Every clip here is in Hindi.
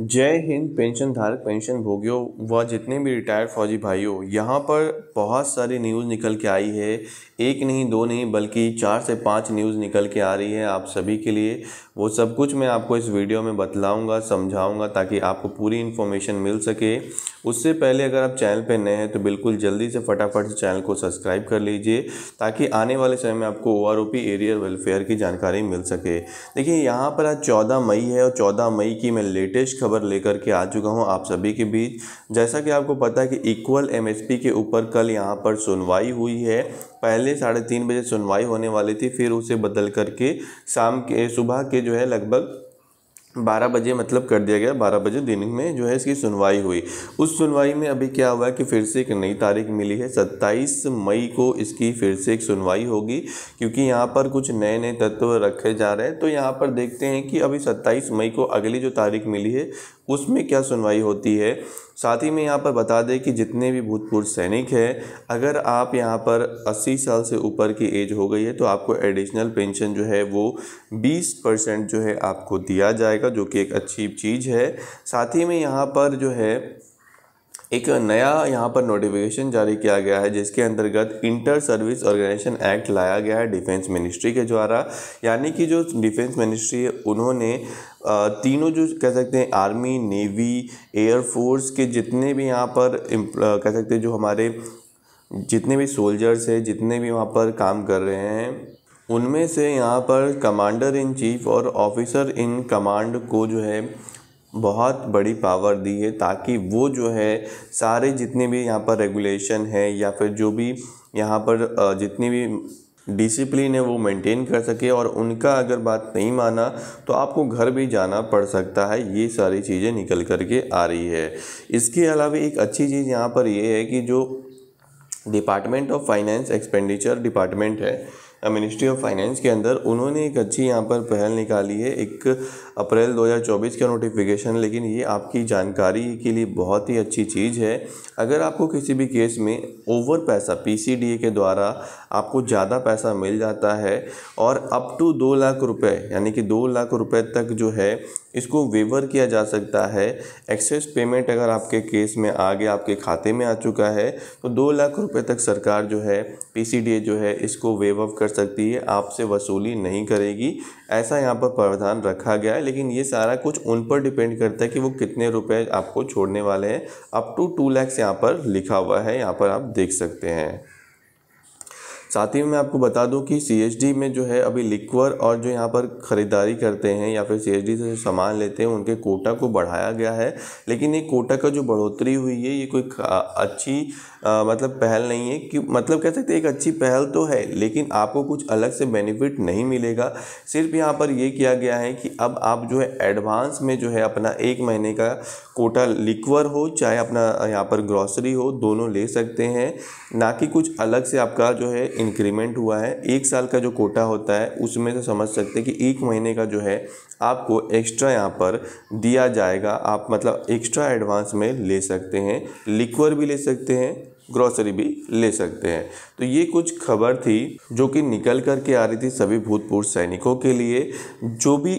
जय हिंद पेंशन धारक पेंशन भोगियों व जितने भी रिटायर्ड फौजी भाइयों यहाँ पर बहुत सारी न्यूज़ निकल के आई है एक नहीं दो नहीं बल्कि चार से पांच न्यूज़ निकल के आ रही है आप सभी के लिए वो सब कुछ मैं आपको इस वीडियो में बतलाऊँगा समझाऊँगा ताकि आपको पूरी इन्फॉर्मेशन मिल सके उससे पहले अगर आप चैनल पर नए हैं तो बिल्कुल जल्दी से फटाफट से चैनल को सब्सक्राइब कर लीजिए ताकि आने वाले समय में आपको O R O P arrear welfare की जानकारी मिल सके देखिए यहाँ पर आज चौदह मई है और चौदह मई की मैं लेटेस्ट खबर लेकर के आ चुका हूं आप सभी के बीच जैसा कि आपको पता है कि इक्वल एमएसपी के ऊपर कल यहाँ पर सुनवाई हुई है पहले साढ़े तीन बजे सुनवाई होने वाली थी फिर उसे बदल करके शाम के सुबह के जो है लगभग बारह बजे मतलब कर दिया गया बारह बजे दिन में जो है इसकी सुनवाई हुई उस सुनवाई में अभी क्या हुआ है कि फिर से एक नई तारीख मिली है सत्ताईस मई को इसकी फिर से एक सुनवाई होगी क्योंकि यहाँ पर कुछ नए नए तत्व रखे जा रहे हैं तो यहाँ पर देखते हैं कि अभी सत्ताईस मई को अगली जो तारीख मिली है उसमें क्या सुनवाई होती है साथ ही में यहाँ पर बता दें कि जितने भी भूतपूर्व सैनिक हैं अगर आप यहाँ पर 80 साल से ऊपर की एज हो गई है तो आपको एडिशनल पेंशन जो है वो 20 परसेंट जो है आपको दिया जाएगा जो कि एक अच्छी चीज़ है साथ ही में यहाँ पर जो है एक नया यहाँ पर नोटिफिकेशन जारी किया गया है जिसके अंतर्गत इंटर सर्विस ऑर्गेनाइजेशन एक्ट लाया गया है डिफेंस मिनिस्ट्री के द्वारा यानी कि जो डिफेंस मिनिस्ट्री है उन्होंने तीनों जो कह सकते हैं आर्मी नेवी एयरफोर्स के जितने भी यहाँ पर कह सकते हैं जो हमारे जितने भी सोल्जर्स हैं जितने भी वहाँ पर काम कर रहे हैं उनमें से यहाँ पर कमांडर इन चीफ और ऑफिसर इन कमांड को जो है बहुत बड़ी पावर दी है ताकि वो जो है सारे जितने भी यहाँ पर रेगुलेशन है या फिर जो भी यहाँ पर जितनी भी डिसिप्लिन है वो मेंटेन कर सके और उनका अगर बात नहीं माना तो आपको घर भी जाना पड़ सकता है ये सारी चीज़ें निकल कर के आ रही है इसके अलावा एक अच्छी चीज़ यहाँ पर ये है कि जो department of finance expenditure department है मिनिस्ट्री ऑफ फाइनेंस के अंदर उन्होंने एक अच्छी यहाँ पर पहल निकाली है एक अप्रैल 2024 का नोटिफिकेशन लेकिन ये आपकी जानकारी के लिए बहुत ही अच्छी चीज़ है अगर आपको किसी भी केस में ओवर पैसा पी के द्वारा आपको ज़्यादा पैसा मिल जाता है और अप टू दो लाख रुपए यानी कि दो लाख रुपए तक जो है इसको वेवर किया जा सकता है एक्सेस पेमेंट अगर आपके केस में आ गया आपके खाते में आ चुका है तो दो लाख रुपए तक सरकार जो है पीसीडीए जो है इसको वेव ऑफ कर सकती है आपसे वसूली नहीं करेगी ऐसा यहाँ पर प्रावधान रखा गया है लेकिन ये सारा कुछ उन पर डिपेंड करता है कि वो कितने रुपए आपको छोड़ने वाले हैं अप टू टू लैक्स यहाँ पर लिखा हुआ है यहाँ पर आप देख सकते हैं साथ ही मैं आपको बता दूं कि सी में जो है अभी लिक्वर और जो यहाँ पर ख़रीदारी करते हैं या फिर सी से सामान लेते हैं उनके कोटा को बढ़ाया गया है लेकिन ये कोटा का जो बढ़ोतरी हुई है ये कोई अच्छी आ, मतलब पहल नहीं है कि मतलब कह सकते एक अच्छी पहल तो है लेकिन आपको कुछ अलग से बेनिफिट नहीं मिलेगा सिर्फ यहाँ पर ये किया गया है कि अब आप जो है एडवांस में जो है अपना एक महीने का कोटा लिक्वर हो चाहे अपना यहाँ पर ग्रॉसरी हो दोनों ले सकते हैं ना कि कुछ अलग से आपका जो है इंक्रीमेंट हुआ है एक साल का जो कोटा होता है उसमें से समझ सकते हैं कि एक महीने का जो है आपको एक्स्ट्रा यहाँ पर दिया जाएगा आप मतलब एक्स्ट्रा एडवांस में ले सकते हैं लिक्वर भी ले सकते हैं ग्रॉसरी भी ले सकते हैं तो ये कुछ खबर थी जो कि निकल कर के आ रही थी सभी भूतपूर्व सैनिकों के लिए जो भी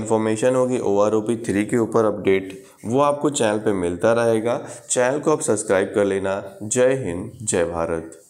इंफॉर्मेशन होगी O R O P three के ऊपर अपडेट वो आपको चैनल पे मिलता रहेगा चैनल को आप सब्सक्राइब कर लेना जय हिंद जय भारत